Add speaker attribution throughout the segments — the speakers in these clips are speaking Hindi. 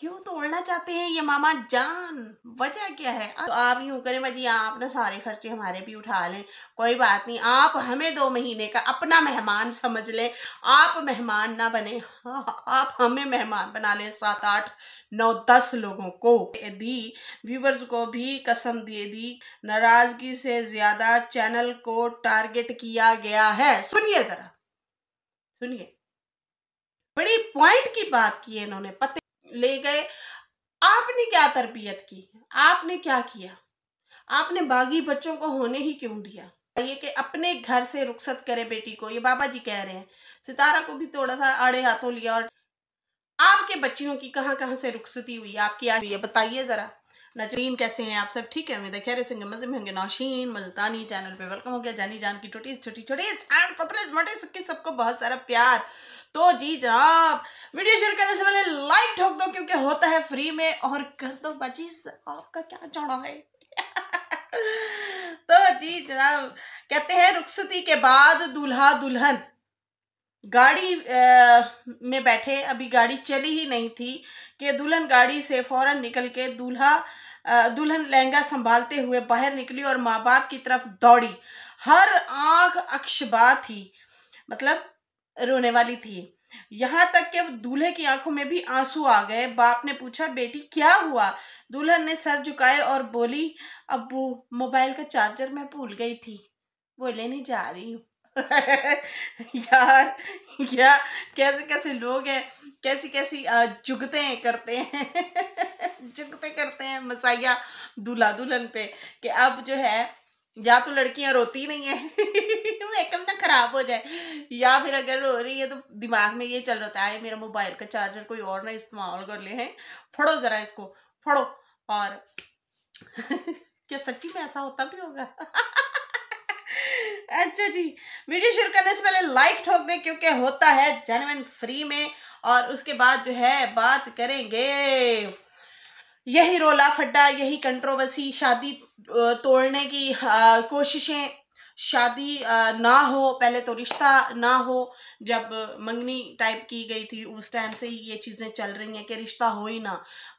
Speaker 1: क्यों तोड़ना चाहते हैं ये मामा जान वजह क्या है तो आप यूं करें भाजी आप ना सारे खर्चे हमारे भी उठा लें कोई बात नहीं आप हमें दो महीने का अपना मेहमान समझ लें आप मेहमान ना बने हाँ आप हमें मेहमान बना लें सात आठ नौ दस लोगों को दी व्यूवर्स को भी कसम दे दी नाराजगी से ज़्यादा चैनल को टारगेट किया गया है सुनिए ज़रा सुनिए बड़ी पॉइंट की बात की है इन्होंने पते ले गए आपने क्या तरबियत की आपने क्या किया आपने बागी बच्चों को होने ही क्यों दिया ये कि अपने घर से रुखसत करे बेटी को ये बाबा जी कह रहे हैं सितारा को भी थोड़ा सा आड़े हाथों लिया और आपके बच्चियों की कहाँ कहाँ से रुखसती हुई आपकी आज ये बताइए ज़रा नजरीन कैसे हैं आप सब ठीक है उम्मीद है खैर सिंह मजे में होंगे नौशीन मुल्तानी चैनल पे वेलकम हो गया जानी जान की छोटी छोटी छोटी पतले मोटे सबके सबको बहुत सारा प्यार तो जी जनाब वीडियो शेयर करने से पहले लाइक ठोक दो क्योंकि होता है फ्री में और कर दो बची आपका क्या जोड़ा है तो जी जनाब कहते हैं रुखसती के बाद दूल्हा दुल्हन गाड़ी आ, में बैठे अभी गाड़ी चली ही नहीं थी कि दुल्हन गाड़ी से फौरन निकल के दूल्हा दुल्हन लहंगा संभालते हुए बाहर निकली और माँ बाप की तरफ दौड़ी हर आंख अक्षबा थी मतलब रोने वाली थी यहाँ तक कि दूल्हे की आंखों में भी आंसू आ गए बाप ने पूछा बेटी क्या हुआ दुल्हन ने सर झुकाए और बोली अबू मोबाइल का चार्जर मैं भूल गई थी वो लेने जा रही हूँ यार या कैसे कैसे लोग हैं कैसी कैसी जुगते हैं करते हैं जुगते करते हैं मसाइया दूल्हा दुल्हन पे कि अब जो है या तो लड़कियां रोती नहीं है मेकअप ना खराब हो जाए या फिर अगर रो रही है तो दिमाग में ये चल रहा है मेरा मोबाइल का चार्जर कोई और ना इस्तेमाल कर ले हैं फड़ो ज़रा इसको फड़ो और क्या सच्ची में ऐसा होता भी होगा अच्छा जी वीडियो शुरू करने से पहले लाइक ठोक दें क्योंकि होता है जनवन फ्री में और उसके बाद जो है बात करेंगे यही रोला फड्डा यही कंट्रोवर्सी शादी तोड़ने की कोशिशें शादी ना हो पहले तो रिश्ता ना हो जब मंगनी टाइप की गई थी उस टाइम से ही ये चीज़ें चल रही हैं कि रिश्ता हो ही ना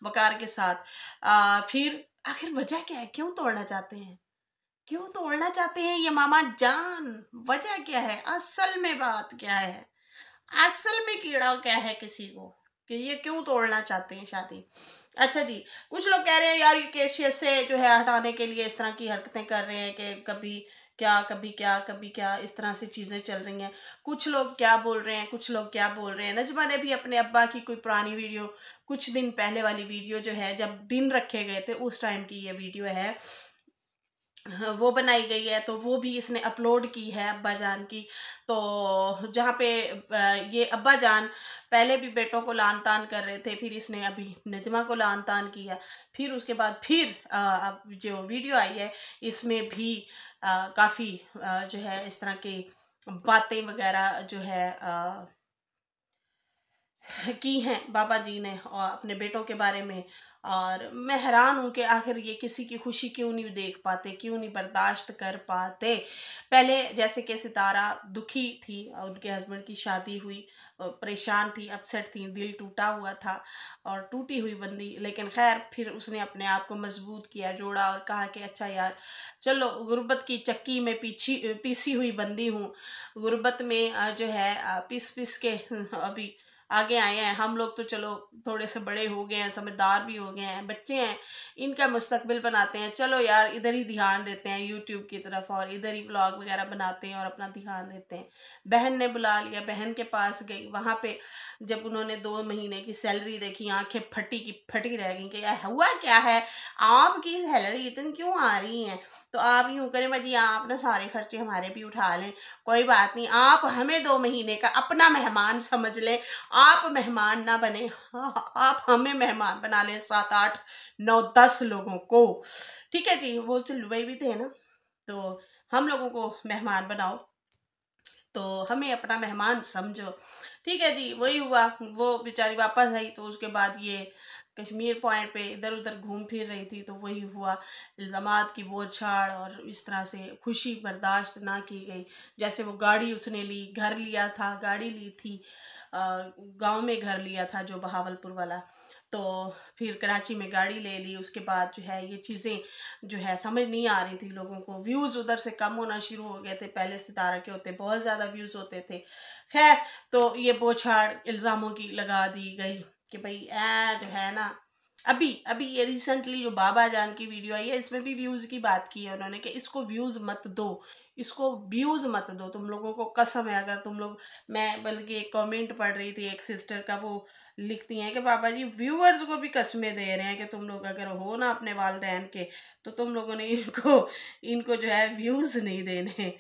Speaker 1: वकार के साथ फिर आखिर वजह क्या है क्यों तोड़ना चाहते हैं क्यों तोड़ना चाहते हैं ये मामा जान वजह क्या है असल में बात क्या है असल में कीड़ा क्या है किसी को कि ये क्यों तोड़ना चाहते हैं शादी अच्छा जी कुछ लोग कह रहे हैं यार यूकेशियस से जो है हटाने के लिए इस तरह की हरकतें कर रहे हैं कि कभी क्या कभी क्या कभी क्या इस तरह से चीज़ें चल रही हैं कुछ लोग क्या बोल रहे हैं कुछ लोग क्या बोल रहे हैं नजमा ने भी अपने अब्बा की कोई पुरानी वीडियो कुछ दिन पहले वाली वीडियो जो है जब दिन रखे गए थे उस टाइम की ये वीडियो है वो बनाई गई है तो वो भी इसने अपलोड की है अब्बा जान की तो जहाँ पे ये अब्बा जान पहले भी बेटों को लान तान कर रहे थे फिर इसने अभी नजमा को लान तान किया फिर उसके बाद फिर अब जो वीडियो आई है इसमें भी काफ़ी जो है इस तरह की बातें वगैरह जो है आ, की हैं बाबा जी ने और अपने बेटों के बारे में और मैं हैरान हूँ कि आखिर ये किसी की खुशी क्यों नहीं देख पाते क्यों नहीं बर्दाश्त कर पाते पहले जैसे कि सितारा दुखी थी उनके हस्बैंड की शादी हुई परेशान थी अपसेट थी दिल टूटा हुआ था और टूटी हुई बंदी लेकिन खैर फिर उसने अपने आप को मजबूत किया जोड़ा और कहा कि अच्छा यार चलो गुर्बत की चक्की में पीछी पीसी हुई बंदी हूँ गुर्बत में जो है पिस पिस के अभी आगे आए हैं हम लोग तो चलो थोड़े से बड़े हो गए हैं समझदार भी हो गए हैं बच्चे हैं इनका मुस्तकबिल बनाते हैं चलो यार इधर ही ध्यान देते हैं यूट्यूब की तरफ और इधर ही ब्लॉग वगैरह बनाते हैं और अपना ध्यान देते हैं बहन ने बुला लिया बहन के पास गई वहाँ पर जब उन्होंने दो महीने की सैलरी देखी आँखें फटी की फटी रह गई कि हुआ क्या है आपकी सैलरी इतनी क्यों आ रही है तो आप यूँ करें भाजी आप ना सारे खर्चे हमारे भी उठा लें कोई बात नहीं आप हमें दो महीने का अपना मेहमान समझ लें आप मेहमान ना बने हाँ, आप हमें मेहमान बना लें सात आठ नौ दस लोगों को ठीक है जी वो चुल्लू भाई भी थे ना तो हम लोगों को मेहमान बनाओ तो हमें अपना मेहमान समझो ठीक है जी वही हुआ वो बेचारी वापस आई तो उसके बाद ये कश्मीर पॉइंट पे इधर उधर घूम फिर रही थी तो वही हुआ इल्ज़ामात की छाड़ और इस तरह से खुशी बर्दाश्त ना की गई जैसे वो गाड़ी उसने ली घर लिया था गाड़ी ली थी गांव में घर लिया था जो बहावलपुर वाला तो फिर कराची में गाड़ी ले ली उसके बाद जो है ये चीज़ें जो है समझ नहीं आ रही थी लोगों को व्यूज़ उधर से कम होना शुरू हो गए थे पहले सितारा के होते बहुत ज़्यादा व्यूज़ होते थे खैर तो ये बोछाड़ इल्ज़ामों की लगा दी गई कि भाई ऐ जो है ना अभी अभी ये रिसेंटली जो बाबा जान की वीडियो आई है इसमें भी व्यूज़ की बात की है उन्होंने कि इसको व्यूज़ मत दो इसको व्यूज़ मत दो तुम लोगों को कसम है अगर तुम लोग मैं बल्कि एक कमेंट पढ़ रही थी एक सिस्टर का वो लिखती हैं कि बाबा जी व्यूअर्स को भी कसमें दे रहे हैं कि तुम लोग अगर हो ना अपने वालदेन के तो तुम लोगों ने इनको इनको जो है व्यूज़ नहीं देने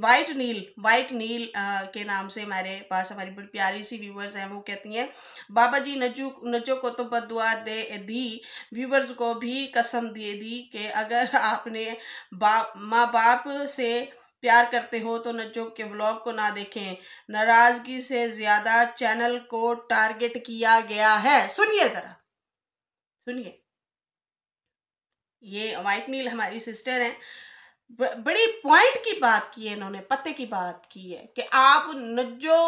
Speaker 1: वाइट नील वाइट नील के नाम से हमारे पास हमारी बड़ी प्यारी सी व्यूवर्स हैं वो कहती हैं बाबा जी नजू नजो को तो बदुआ दे दी व्यूवर्स को भी कसम दे दी कि अगर आपने बाप माँ बाप से प्यार करते हो तो नजो के ब्लॉग को ना देखें नाराज़गी से ज़्यादा चैनल को टारगेट किया गया है सुनिए ज़रा सुनिए ये वाइट नील हमारी सिस्टर हैं बड़ी पॉइंट की बात की है इन्होंने पते की बात की है कि आप नज्जो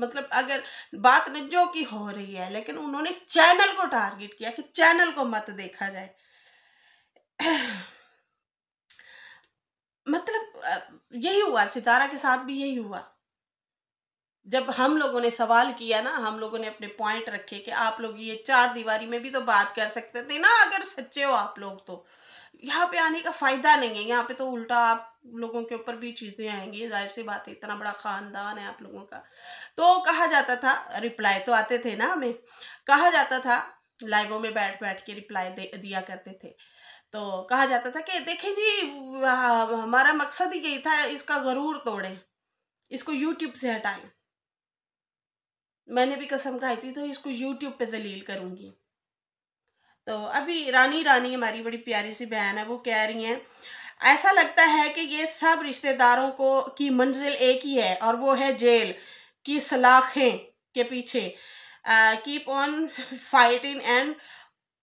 Speaker 1: मतलब अगर बात नज्जो की हो रही है लेकिन उन्होंने चैनल को टारगेट किया कि चैनल को मत देखा जाए मतलब यही हुआ सितारा के साथ भी यही हुआ जब हम लोगों ने सवाल किया ना हम लोगों ने अपने पॉइंट रखे कि आप लोग ये चार दीवारी में भी तो बात कर सकते थे ना अगर सच्चे हो आप लोग तो यहाँ पे आने का फ़ायदा नहीं है यहाँ पे तो उल्टा आप लोगों के ऊपर भी चीज़ें आएंगी जाहिर सी बात है इतना बड़ा ख़ानदान है आप लोगों का तो कहा जाता था रिप्लाई तो आते थे ना हमें कहा जाता था लाइवों में बैठ बैठ के रिप्लाई दे दिया करते थे तो कहा जाता था कि देखें जी हमारा मकसद ही यही था इसका गरूर तोड़ें इसको यूट्यूब से हटाएं मैंने भी कसम खाई थी तो इसको यूट्यूब पे जलील करूँगी तो अभी रानी रानी हमारी बड़ी प्यारी सी बहन है वो कह रही हैं ऐसा लगता है कि ये सब रिश्तेदारों को की मंजिल एक ही है और वो है जेल की सलाखें के पीछे keep on fighting and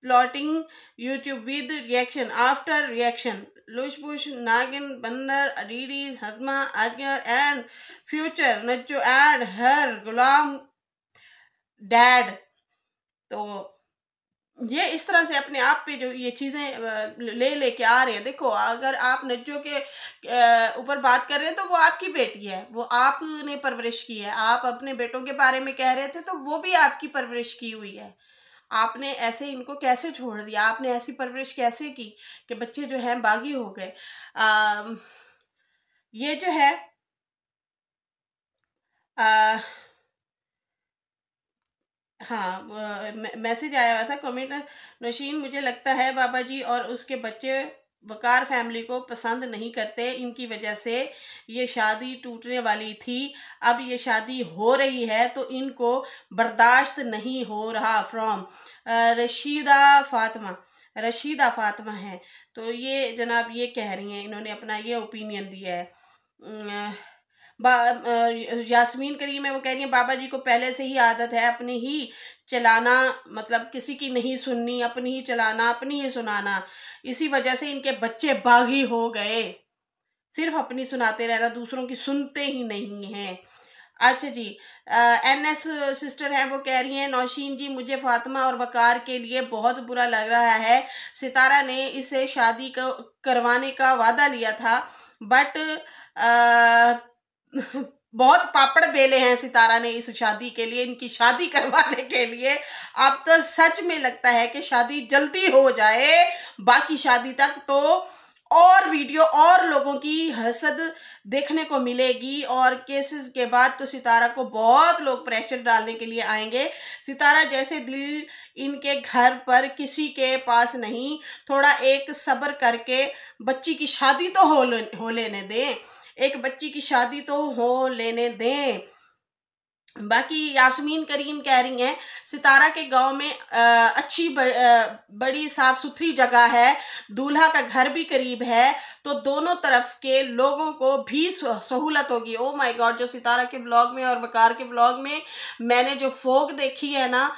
Speaker 1: plotting YouTube with reaction after reaction लुश बुश नागिन बंदर अडीडी हजमा अजगर एंड फ्यूचर नचो एंड हर गुलाम डैड तो ये इस तरह से अपने आप पे जो ये चीज़ें ले लेके आ रहे हैं देखो अगर आप नज्जो के ऊपर बात कर रहे हैं तो वो आपकी बेटी है वो आपने परवरिश की है आप अपने बेटों के बारे में कह रहे थे तो वो भी आपकी परवरिश की हुई है आपने ऐसे इनको कैसे छोड़ दिया आपने ऐसी परवरिश कैसे की कि बच्चे जो हैं बागी हो गए ये जो है आ, हाँ मैसेज आया हुआ था कमेंट नौशीन मुझे लगता है बाबा जी और उसके बच्चे वकार फैमिली को पसंद नहीं करते इनकी वजह से ये शादी टूटने वाली थी अब ये शादी हो रही है तो इनको बर्दाश्त नहीं हो रहा फ्रॉम रशीदा फातमा रशीदा फातमा है तो ये जनाब ये कह रही हैं इन्होंने अपना ये ओपिनियन दिया है यासमीन करीम है वो कह रही है बाबा जी को पहले से ही आदत है अपनी ही चलाना मतलब किसी की नहीं सुननी अपनी ही चलाना अपनी ही सुनाना इसी वजह से इनके बच्चे बागी हो गए सिर्फ अपनी सुनाते रहना दूसरों की सुनते ही नहीं हैं अच्छा जी एन एस सिस्टर हैं वो कह रही हैं नौशीन जी मुझे फातिमा और वकार के लिए बहुत बुरा लग रहा है सितारा ने इसे शादी को करवाने का वादा लिया था बट आ, बहुत पापड़ बेले हैं सितारा ने इस शादी के लिए इनकी शादी करवाने के लिए अब तो सच में लगता है कि शादी जल्दी हो जाए बाकी शादी तक तो और वीडियो और लोगों की हसद देखने को मिलेगी और केसेस के बाद तो सितारा को बहुत लोग प्रेशर डालने के लिए आएंगे सितारा जैसे दिल इनके घर पर किसी के पास नहीं थोड़ा एक सब्र करके बच्ची की शादी तो हो हो लेने दें एक बच्ची की शादी तो हो लेने दें बाकी यासमीन करीम कह रही हैं सितारा के गांव में आ, अच्छी ब, आ, बड़ी साफ सुथरी जगह है दूल्हा का घर भी करीब है तो दोनों तरफ के लोगों को भी सहूलत होगी ओ माय गॉड जो सितारा के ब्लॉग में और वकार के ब्लॉग में मैंने जो फोक देखी है ना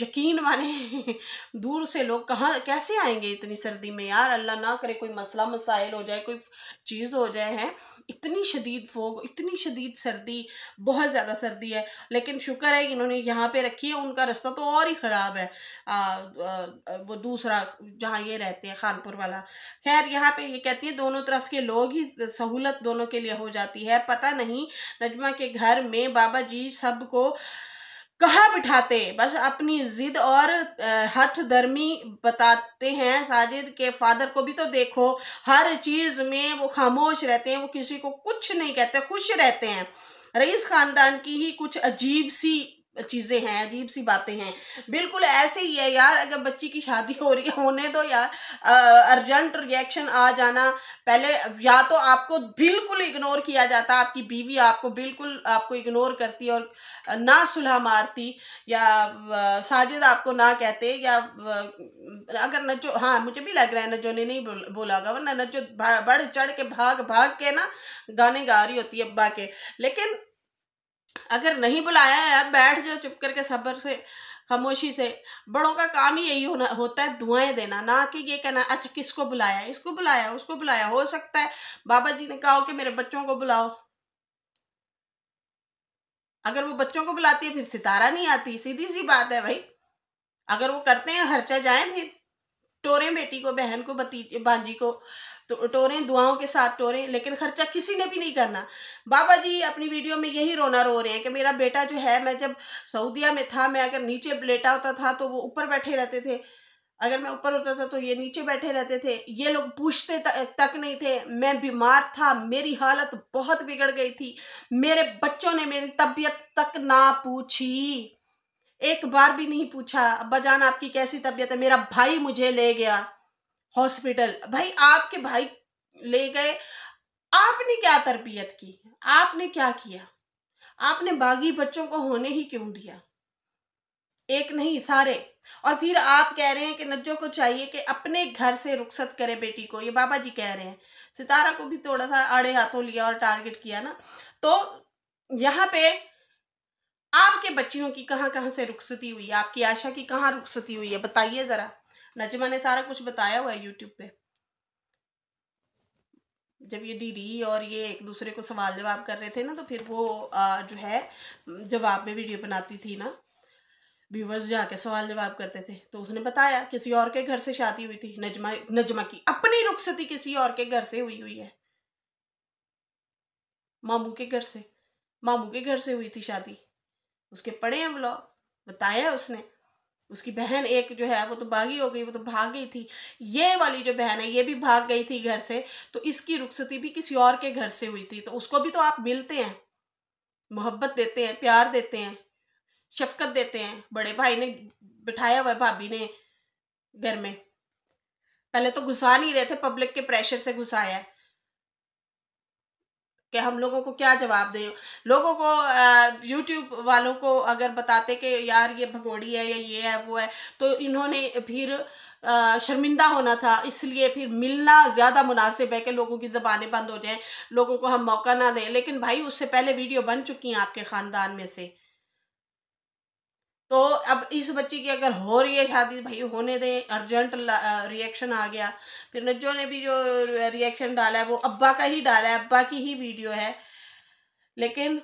Speaker 1: यकीन माने दूर से लोग कहाँ कैसे आएंगे इतनी सर्दी में यार अल्लाह ना करे कोई मसला मसाइल हो जाए कोई चीज़ हो जाए हैं इतनी शदीद फोग इतनी शदीद सर्दी बहुत ज़्यादा सर्दी है लेकिन शुक्र है इन्होंने यहाँ पे रखी है उनका रास्ता तो और ही ख़राब है आ, आ, वो दूसरा जहाँ ये रहते हैं खानपुर वाला खैर यहाँ पे ये कहती है दोनों तरफ के लोग ही सहूलत दोनों के लिए हो जाती है पता नहीं नजमा के घर में बाबा जी सबको कहाँ बिठाते बस अपनी जिद और हठ धर्मी बताते हैं साजिद के फादर को भी तो देखो हर चीज़ में वो खामोश रहते हैं वो किसी को कुछ नहीं कहते खुश रहते हैं रईस ख़ानदान की ही कुछ अजीब सी चीज़ें हैं अजीब सी बातें हैं बिल्कुल ऐसे ही है यार अगर बच्ची की शादी हो रही है होने तो यार अर्जेंट रिएक्शन आ जाना पहले या तो आपको बिल्कुल इग्नोर किया जाता आपकी बीवी आपको बिल्कुल आपको इग्नोर करती और ना सुलह मारती या साजिद आपको ना कहते या अगर नजो हाँ मुझे भी लग रहा है नजो ने नहीं बोला होगा वरना नजो बढ़ चढ़ के भाग भाग के ना गाने गा रही होती है अब्बा के लेकिन अगर नहीं बुलाया यार बैठ जाओ चुप करके सब्र से खामोशी से बड़ों का काम ही यही होना होता है दुआएं देना ना कि ये कहना अच्छा किसको बुलाया इसको बुलाया उसको बुलाया हो सकता है बाबा जी ने कहा कि मेरे बच्चों को बुलाओ अगर वो बच्चों को बुलाती है फिर सितारा नहीं आती सीधी सी बात है भाई अगर वो करते हैं हर्चा जाए फिर टोरे बेटी को बहन को भतीजे भांजी को तो टोरें दुआओं के साथ टोरें लेकिन खर्चा किसी ने भी नहीं करना बाबा जी अपनी वीडियो में यही रोना रो रहे हैं कि मेरा बेटा जो है मैं जब सऊदिया में था मैं अगर नीचे लेटा होता था तो वो ऊपर बैठे रहते थे अगर मैं ऊपर होता था तो ये नीचे बैठे रहते थे ये लोग पूछते तक नहीं थे मैं बीमार था मेरी हालत बहुत बिगड़ गई थी मेरे बच्चों ने मेरी तबीयत तक ना पूछी एक बार भी नहीं पूछा अब्बा जान आपकी कैसी तबीयत है मेरा भाई मुझे ले गया हॉस्पिटल भाई आपके भाई ले गए आपने क्या तरबियत की आपने क्या किया आपने बागी बच्चों को होने ही क्यों दिया एक नहीं सारे और फिर आप कह रहे हैं कि नज्जो को चाहिए कि अपने घर से रुखसत करे बेटी को ये बाबा जी कह रहे हैं सितारा को भी थोड़ा सा आड़े हाथों लिया और टारगेट किया ना तो यहाँ पे आपके बच्चियों की कहाँ कहाँ से रुखसती हुई है आपकी आशा की कहाँ रुखसती हुई है बताइए ज़रा नजमा ने सारा कुछ बताया हुआ है यूट्यूब पे जब ये डीडी और ये एक दूसरे को सवाल जवाब कर रहे थे ना तो फिर वो आ, जो है जवाब में वीडियो बनाती थी ना व्यूवर्स जाके सवाल जवाब करते थे तो उसने बताया किसी और के घर से शादी हुई थी नजमा नजमा की अपनी रुखसती किसी और के घर से हुई हुई है मामू के घर से मामू के घर से हुई थी शादी उसके पढ़े हैं ब्लॉग बताया उसने उसकी बहन एक जो है वो तो भागी हो गई वो तो भाग गई थी ये वाली जो बहन है ये भी भाग गई थी घर से तो इसकी रुखसती भी किसी और के घर से हुई थी तो उसको भी तो आप मिलते हैं मोहब्बत देते हैं प्यार देते हैं शफकत देते हैं बड़े भाई ने बिठाया हुआ भाभी ने घर में पहले तो घुसा नहीं रहे थे पब्लिक के प्रेशर से घुसाया है कि हम लोगों को क्या जवाब दें लोगों को यूट्यूब वालों को अगर बताते कि यार ये भगोड़ी है या ये है वो है तो इन्होंने फिर शर्मिंदा होना था इसलिए फिर मिलना ज़्यादा मुनासिब है कि लोगों की ज़बानें बंद हो जाएं लोगों को हम मौका ना दें लेकिन भाई उससे पहले वीडियो बन चुकी हैं आपके ख़ानदान में से तो अब इस बच्ची की अगर हो रही है शादी भाई होने दें अर्जेंट रिएक्शन आ गया फिर नज्जो ने भी जो रिएक्शन डाला है वो अब्बा का ही डाला है अब्बा की ही वीडियो है लेकिन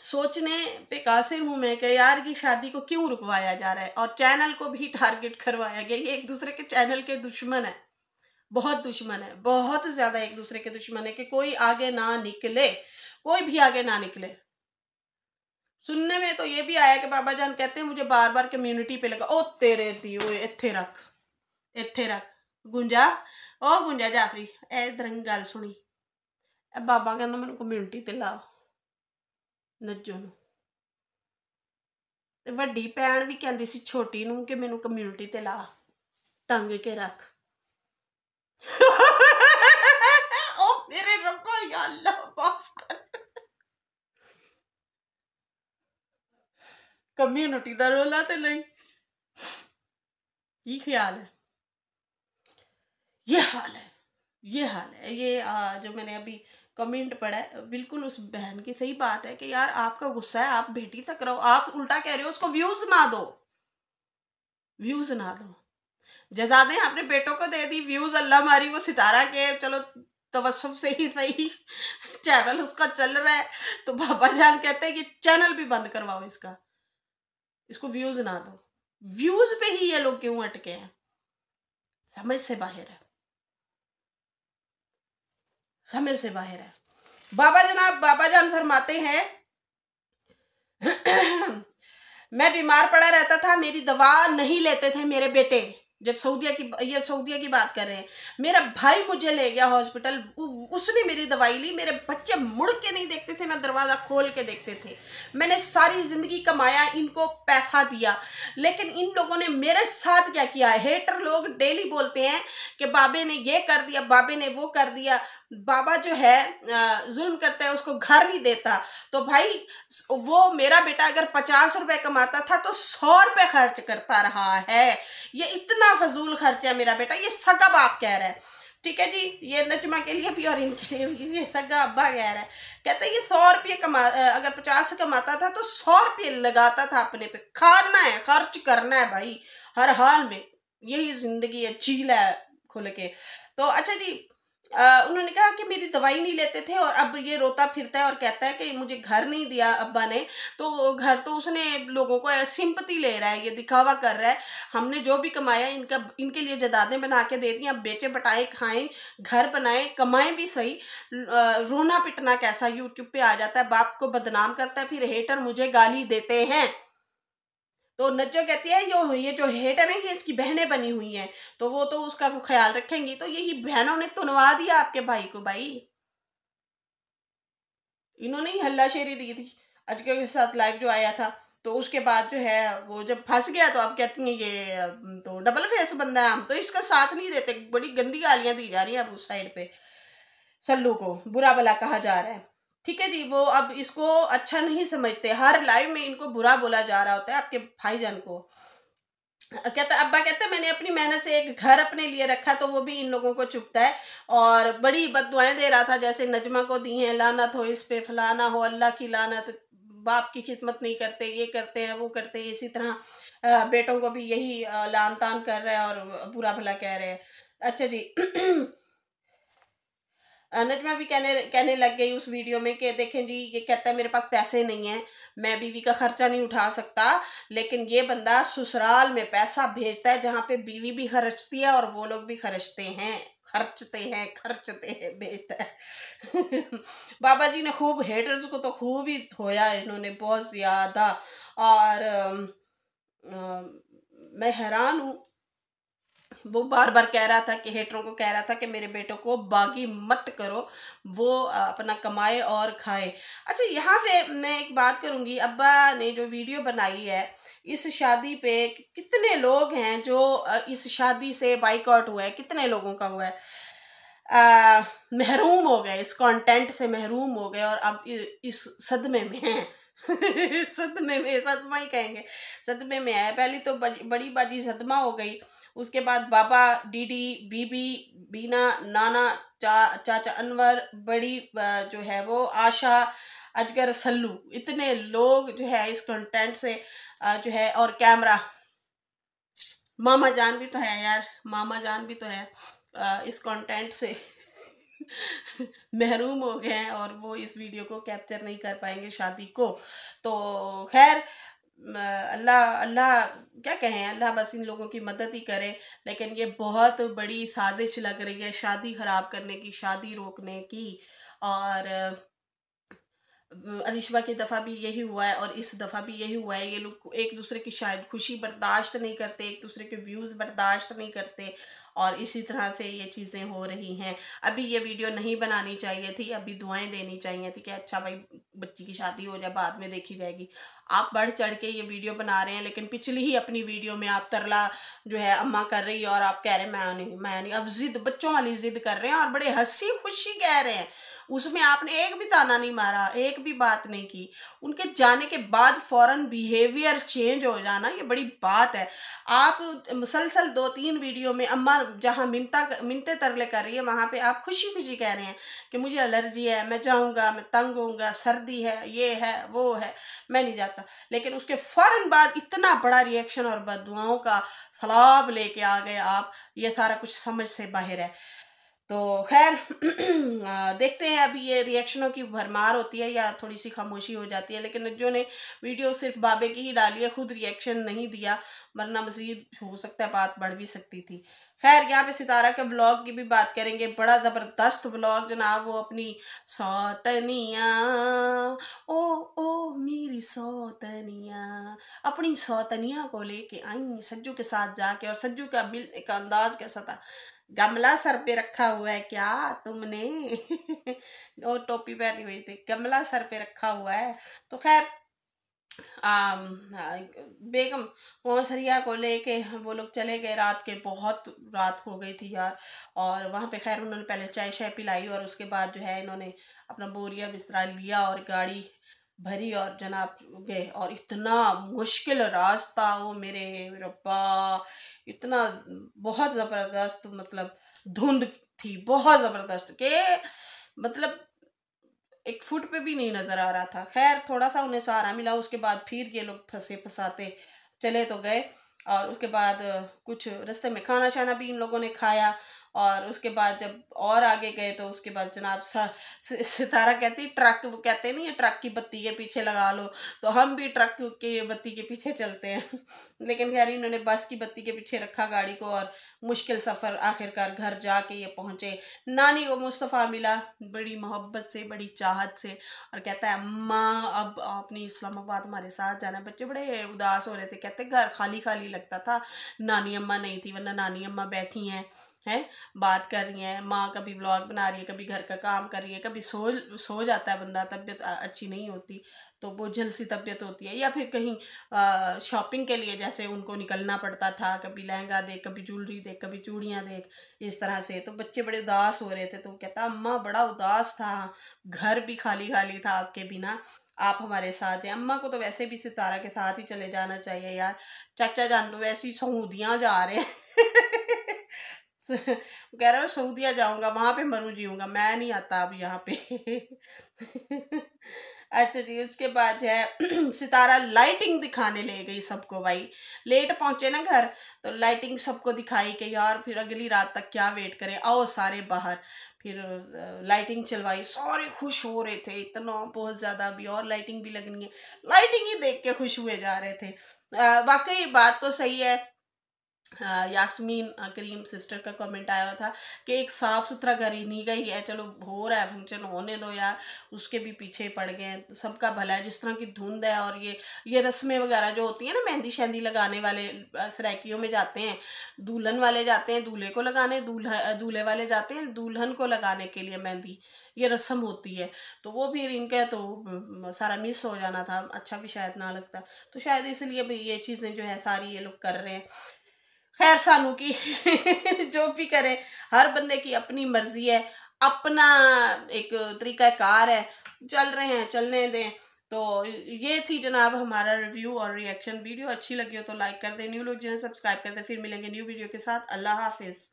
Speaker 1: सोचने पे कासिर हूँ मैं कि यार की शादी को क्यों रुकवाया जा रहा है और चैनल को भी टारगेट करवाया गया ये एक दूसरे के चैनल के दुश्मन है बहुत दुश्मन है बहुत ज़्यादा एक दूसरे के दुश्मन है कि कोई आगे ना निकले कोई भी आगे ना निकले सुनने में तो ये भी आया कि बाबा जान कहते हैं मुझे बार बार कम्युनिटी पे लगा ओ तेरे दी ओए इत्थे रख इत्थे रख गुंजा ओ गुंजा जाफरी ए दरंग गल सुनी ए बाबा कहना मैं कम्युनिटी ते लाओ ਨੱਜੋ ਨੂੰ ਤੇ ਵੱਡੀ ਭੈਣ ਵੀ ਕਹਿੰਦੀ ਸੀ ਛੋਟੀ ਨੂੰ ਕਿ ਮੈਨੂੰ ਕਮਿਊਨਿਟੀ ਤੇ ਲਾ ਟੰਗ ਕੇ ਰੱਖ ਉਹ ਮੇਰੇ ਰੱਬਾ कम्यूनिटी का ਰੋਲ तो नहीं ਨਹੀਂ ख्याल है ये हाल है ये हाल है ये आ, जो मैंने अभी कमेंट पढ़ा है बिल्कुल उस बहन की सही बात है कि यार आपका गुस्सा है आप बेटी तक रहो आप उल्टा कह रहे हो उसको व्यूज ना दो व्यूज ना दो जजादे आपने बेटों को दे दी व्यूज अल्लाह मारी वो सितारा के चलो तवसुफ से ही सही चैनल उसका चल रहा है तो बाबा जान कहते हैं कि चैनल भी बंद करवाओ इसका इसको व्यूज ना दो व्यूज पे ही ये लोग क्यों अटके हैं समझ से बाहर है समझ से बाहर है बाबा जान बाबा जान फरमाते हैं मैं बीमार पड़ा रहता था मेरी दवा नहीं लेते थे मेरे बेटे जब सऊदिया की ये सऊदिया की बात कर रहे हैं मेरा भाई मुझे ले गया हॉस्पिटल उसने मेरी दवाई ली मेरे बच्चे मुड़ के नहीं देखते थे ना दरवाज़ा खोल के देखते थे मैंने सारी ज़िंदगी कमाया इनको पैसा दिया लेकिन इन लोगों ने मेरे साथ क्या किया हेटर लोग डेली बोलते हैं कि बाबे ने ये कर दिया बाबे ने वो कर दिया बाबा जो है जुल्म करता है उसको घर नहीं देता तो भाई वो मेरा बेटा अगर पचास रुपए कमाता था तो सौ रुपए खर्च करता रहा है ये इतना फजूल खर्च है मेरा बेटा ये सगा बाप कह रहा है ठीक है जी ये नजमा के लिए भी और इनके लिए भी ये सगा अब्बा कह रहा है कहते हैं ये सौ रुपये कमा अगर पचास कमाता था तो सौ रुपये लगाता था अपने पे खाना है खर्च करना है भाई हर हाल में यही जिंदगी है चील है खुल के तो अच्छा जी उन्होंने कहा कि मेरी दवाई नहीं लेते थे और अब ये रोता फिरता है और कहता है कि मुझे घर नहीं दिया अब्बा ने तो घर तो उसने लोगों को सिंपति ले रहा है ये दिखावा कर रहा है हमने जो भी कमाया इनका इनके लिए जदादें बना के दे दी अब बेचे बटाएं खाएं घर बनाएं कमाएं भी सही रोना पिटना कैसा यूट्यूब पर आ जाता है बाप को बदनाम करता है फिर हेटर मुझे गाली देते हैं तो नज्जो कहती है यो ये जो हेटर है ये इसकी बहनें बनी हुई हैं तो वो तो उसका ख्याल रखेंगी तो यही बहनों ने तुनवा दिया आपके भाई को भाई इन्होंने ही हल्लाशेरी दी थी आज के साथ लाइव जो आया था तो उसके बाद जो है वो जब फंस गया तो आप कहती हैं ये तो डबल फेस बंदा है हम तो इसका साथ नहीं देते बड़ी गंदी गालियां दी जा रही है अब उस साइड पे सल्लू को बुरा भला कहा जा रहा है ठीक है जी वो अब इसको अच्छा नहीं समझते हर लाइव में इनको बुरा बोला जा रहा होता है आपके भाईजान को कहता अब्बा कहते मैंने अपनी मेहनत से एक घर अपने लिए रखा तो वो भी इन लोगों को चुपता है और बड़ी बदुआएं दे रहा था जैसे नजमा को दी हैं लानत हो इस पे फलाना हो अल्लाह की लानत बाप की खिदमत नहीं करते ये करते हैं वो करते हैं इसी तरह बेटों को भी यही लान तान कर रहे हैं और बुरा भला कह रहे हैं अच्छा जी अनजमा भी कहने कहने लग गई उस वीडियो में कि देखें जी ये कहता है मेरे पास पैसे नहीं हैं मैं बीवी का ख़र्चा नहीं उठा सकता लेकिन ये बंदा ससुराल में पैसा भेजता है जहाँ पे बीवी भी खर्चती है और वो लोग भी खर्चते हैं खर्चते हैं खर्चते हैं भेजता है बाबा जी ने खूब हेटर्स को तो खूब ही धोया इन्होंने बहुत ज़्यादा और आ, आ, मैं हैरान हूँ वो बार बार कह रहा था कि हेटरों को कह रहा था कि मेरे बेटों को बागी मत करो वो अपना कमाए और खाए अच्छा यहाँ पे मैं एक बात करूँगी अब्बा ने जो वीडियो बनाई है इस शादी पे कितने लोग हैं जो इस शादी से बाइकआउट हुआ है कितने लोगों का हुआ है महरूम हो गए इस कंटेंट से महरूम हो गए और अब इस सदमे में हैं सदमे में सदमा ही कहेंगे सदमे में आया पहली तो बड़ी बाजी सदमा हो गई उसके बाद बाबा डीडी बीबी बीना नाना चा चाचा अनवर बड़ी जो है वो आशा अजगर सल्लू इतने लोग जो है इस कंटेंट से जो है और कैमरा मामा जान भी तो है यार मामा जान भी तो है इस कंटेंट से महरूम हो गए हैं और वो इस वीडियो को कैप्चर नहीं कर पाएंगे शादी को तो खैर अल्लाह अल्लाह क्या कहें अल्लाह बस इन लोगों की मदद ही करे लेकिन ये बहुत बड़ी साजिश लग रही है शादी ख़राब करने की शादी रोकने की और अनिशवा की दफ़ा भी यही हुआ है और इस दफ़ा भी यही हुआ है ये लोग एक दूसरे की शायद खुशी बर्दाश्त नहीं करते एक दूसरे के व्यूज़ बर्दाश्त नहीं करते और इसी तरह से ये चीज़ें हो रही हैं अभी ये वीडियो नहीं बनानी चाहिए थी अभी दुआएं देनी चाहिए थी कि अच्छा भाई बच्ची की शादी हो जाए बाद में देखी जाएगी आप बढ़ चढ़ के ये वीडियो बना रहे हैं लेकिन पिछली ही अपनी वीडियो में आप तरला जो है अम्मा कर रही है और आप कह रहे हैं मैं नहीं मैं नहीं अब जिद बच्चों वाली जिद कर रहे हैं और बड़े हंसी खुशी कह रहे हैं उसमें आपने एक भी ताना नहीं मारा एक भी बात नहीं की उनके जाने के बाद फ़ौरन बिहेवियर चेंज हो जाना ये बड़ी बात है आप मुसलसल दो तीन वीडियो में अम्मा जहाँ मिनता मिनते तरले कर रही है वहाँ पे आप खुशी खुशी कह रहे हैं कि मुझे एलर्जी है मैं जाऊँगा मैं तंग होऊंगा सर्दी है ये है वो है मैं नहीं जाता लेकिन उसके फ़ौर बाद इतना बड़ा रिएक्शन और बदुआओं का सलाब लेके आ गए आप ये सारा कुछ समझ से बाहर है तो खैर देखते हैं अभी ये रिएक्शनों की भरमार होती है या थोड़ी सी खामोशी हो जाती है लेकिन जो ने वीडियो सिर्फ बाबे की ही डाली है खुद रिएक्शन नहीं दिया वरना मजीद हो सकता है बात बढ़ भी सकती थी खैर यहाँ पे सितारा के व्लॉग की भी बात करेंगे बड़ा ज़बरदस्त व्लॉग जनाब वो अपनी सौतनिया ओ ओ मेरी सौतनिया अपनी सौतनिया को लेके आई सज्जू के साथ जाके और सज्जू का बिल का अंदाज़ कैसा था गमला सर पे रखा हुआ है क्या तुमने वो टोपी पहनी हुई थी गमला सर पे रखा हुआ है तो खैर बेगम कौसरिया को लेके वो लोग चले गए रात के बहुत रात हो गई थी यार और वहाँ पे खैर उन्होंने पहले चाय शाय पिलाई और उसके बाद जो है इन्होंने अपना बोरिया बिस्तरा लिया और गाड़ी भरी और जनाब गए और इतना मुश्किल रास्ता वो मेरे रब्बा इतना बहुत ज़बरदस्त मतलब धुंध थी बहुत ज़बरदस्त के मतलब एक फुट पे भी नहीं नज़र आ रहा था खैर थोड़ा सा उन्हें सहारा मिला उसके बाद फिर ये लोग फंसे फंसाते चले तो गए और उसके बाद कुछ रस्ते में खाना शाना भी इन लोगों ने खाया और उसके बाद जब और आगे गए तो उसके बाद जनाब सितारा कहती ट्रक वो कहते नहीं है ट्रक की बत्ती के पीछे लगा लो तो हम भी ट्रक के बत्ती के पीछे चलते हैं लेकिन खैर इन्होंने बस की बत्ती के पीछे रखा गाड़ी को और मुश्किल सफ़र आखिरकार घर जाके ये पहुँचे नानी को मुस्तफ़ा मिला बड़ी मोहब्बत से बड़ी चाहत से और कहता है अम्मा अब आपने इस्लामाबाद हमारे साथ जाना बच्चे बड़े उदास हो रहे थे कहते घर खाली खाली लगता था नानी अम्मा नहीं थी वरना नानी अम्मा बैठी हैं है बात कर रही हैं माँ कभी व्लॉग बना रही है कभी घर का काम कर रही है कभी सो सो जाता है बंदा तबीयत अच्छी नहीं होती तो बोझल सी तबीयत होती है या फिर कहीं शॉपिंग के लिए जैसे उनको निकलना पड़ता था कभी लहंगा देख कभी ज्वेलरी देख कभी चूड़ियाँ देख इस तरह से तो बच्चे बड़े उदास हो रहे थे तो वो कहता अम्मा बड़ा उदास था घर भी खाली खाली था आपके बिना आप हमारे साथ हैं अम्मा को तो वैसे भी सितारा के साथ ही चले जाना चाहिए यार चाचा जान तो वैसे ही सऊदियाँ जा रहे हैं वो कह रहा है सऊदिया जाऊंगा वहाँ पे मरू जीऊँगा मैं नहीं आता अब यहाँ पे अच्छा जी उसके बाद जो है सितारा लाइटिंग दिखाने ले गई सबको भाई लेट पहुँचे ना घर तो लाइटिंग सबको दिखाई कि यार फिर अगली रात तक क्या वेट करें आओ सारे बाहर फिर लाइटिंग चलवाई सारे खुश हो रहे थे इतना बहुत ज़्यादा अभी और लाइटिंग भी लगनी है लाइटिंग ही देख के खुश हुए जा रहे थे वाकई बात तो सही है यास्मीन करीम सिस्टर का कमेंट आया हुआ था कि एक साफ़ सुथरा घर ही नहीं गई है चलो हो रहा है फंक्शन होने दो यार उसके भी पीछे पड़ गए हैं तो सबका भला है जिस तरह की धुंध है और ये ये रस्में वगैरह जो होती है ना मेहंदी शहंदी लगाने वाले सराकियों में जाते हैं दुल्हन वाले जाते हैं दूल्हे को लगाने दूल्हा दूल्हे वाले जाते हैं दुल्हन को लगाने के लिए मेहंदी ये रस्म होती है तो वो भी इनका तो सारा मिस हो जाना था अच्छा भी शायद ना लगता तो शायद इसलिए भी ये चीज़ें जो है सारी ये लोग कर रहे हैं खैर सानू की जो भी करें हर बंदे की अपनी मर्जी है अपना एक तरीका कार है चल रहे हैं चलने दें तो ये थी जनाब हमारा रिव्यू और रिएक्शन वीडियो अच्छी लगी हो तो लाइक कर दें न्यू लोग जो है सब्सक्राइब कर दें फिर मिलेंगे न्यू वीडियो के साथ अल्लाह हाफिज़